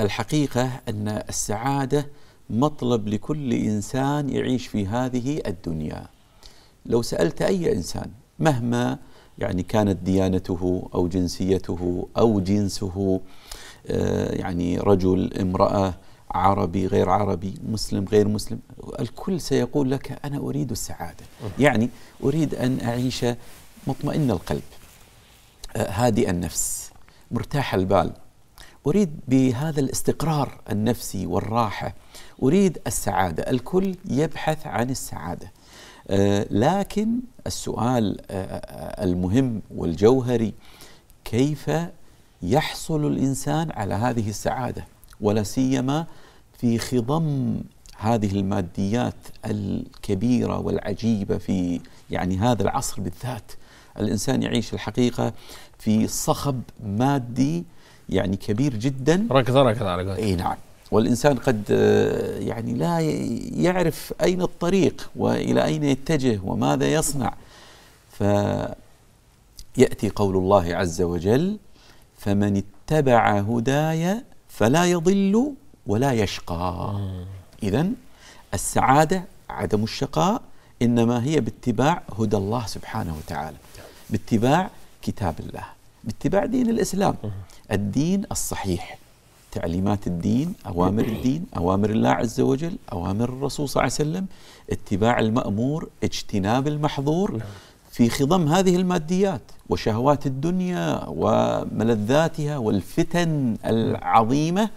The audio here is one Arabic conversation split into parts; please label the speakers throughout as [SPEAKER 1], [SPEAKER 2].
[SPEAKER 1] الحقيقة أن السعادة مطلب لكل إنسان يعيش في هذه الدنيا لو سألت أي إنسان مهما يعني كانت ديانته أو جنسيته أو جنسه آه، يعني رجل امرأة عربي غير عربي مسلم غير مسلم الكل سيقول لك أنا أريد السعادة يعني أريد أن أعيش مطمئن القلب آه، هادئ النفس مرتاح البال أريد بهذا الاستقرار النفسي والراحة أريد السعادة الكل يبحث عن السعادة آه، لكن السؤال آه، آه، المهم والجوهري كيف يحصل الإنسان على هذه السعادة ولا سيما في خضم هذه الماديات الكبيرة والعجيبة في يعني هذا العصر بالذات الإنسان يعيش الحقيقة في صخب مادي يعني كبير جدا ركض ركض على قولتك اي نعم والإنسان قد آه، يعني لا يعرف أين الطريق وإلى أين يتجه وماذا يصنع فيأتي قول الله عز وجل فمن اتبع هداي فلا يضل ولا يشقى إذا السعادة عدم الشقاء إنما هي باتباع هدى الله سبحانه وتعالى باتباع كتاب الله باتباع دين الإسلام الدين الصحيح تعليمات الدين أوامر الدين أوامر الله عز وجل أوامر الرسول صلى الله عليه وسلم اتباع المأمور اجتناب المحظور نعم. في خضم هذه الماديات وشهوات الدنيا وملذاتها والفتن العظيمة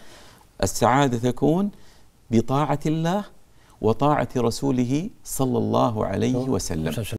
[SPEAKER 1] السعادة تكون بطاعة الله وطاعة رسوله صلى الله عليه نعم. وسلم